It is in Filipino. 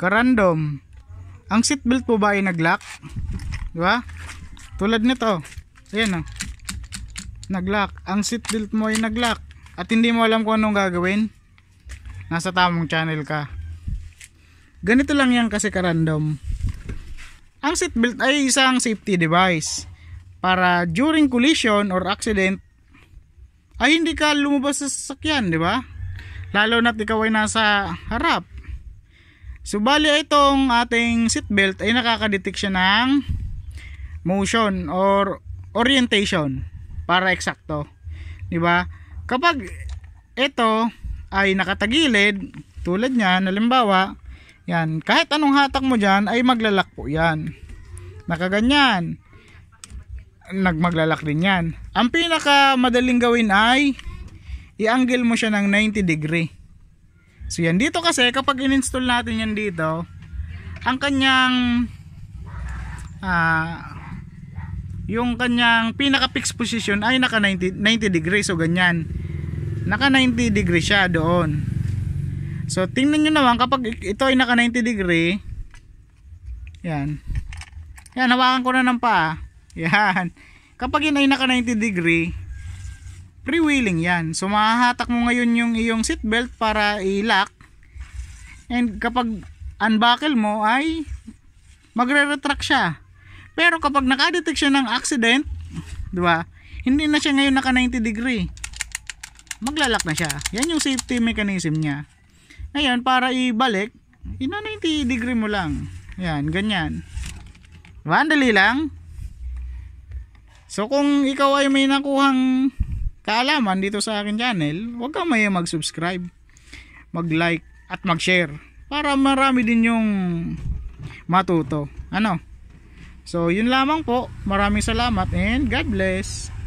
Karandom. Ang seatbelt po ba ay nag-lock? Di ba? Tulad nito. Ayan oh. Nag-lock. Ang seatbelt mo ay nag-lock. At hindi mo alam kung anong gagawin. Nasa tamang channel ka. Ganito lang yan kasi karandom. Ang seatbelt ay isang safety device para during collision or accident ay hindi ka lumabas sa sasakyan, di ba? Lalo na't ikaw ay nasa harap. Subali so, itong ating seatbelt ay nakakadetect siya ng motion or orientation para eksakto. 'Di ba? Kapag ito ay nakatagilid tulad niya, halimbawa, 'yan, kahit anong hatak mo diyan ay maglalakpo 'yan. Nakaganyan. Nagmaglalak din 'yan. Ang pinaka madaling gawin ay i-angle mo siya ng 90 degree So yan dito kasi kapag ininstall natin yan dito, ang kanyang uh, yung kanyang pinaka fixed position ay naka 90, 90 degrees so ganyan. Naka 90 degrees siya doon. So tingnan niyo naman kapag ito ay naka 90 degree, yan. Yan hawakan ko na ng pa. Yan. Kapag yun ay naka 90 degree, free wheeling yan. So mahahatak mo ngayon yung iyong seatbelt para i-lock. And kapag unbuckle mo ay magre-retract siya. Pero kapag nakadetect siya ng accident, 'di ba? Hindi na siya ngayon naka 90 degree. Maglalak na siya. Yan yung safety mechanism niya. Ngayon para ibalik, ina 90 degree mo lang. Yan, ganyan. Diba? lang. So kung ikaw ay may nakuhang kaalaman dito sa akin channel, huwag kang may mag-subscribe, mag-like, at mag-share. Para marami din yung matuto. Ano? So, yun lamang po. Maraming salamat and God bless.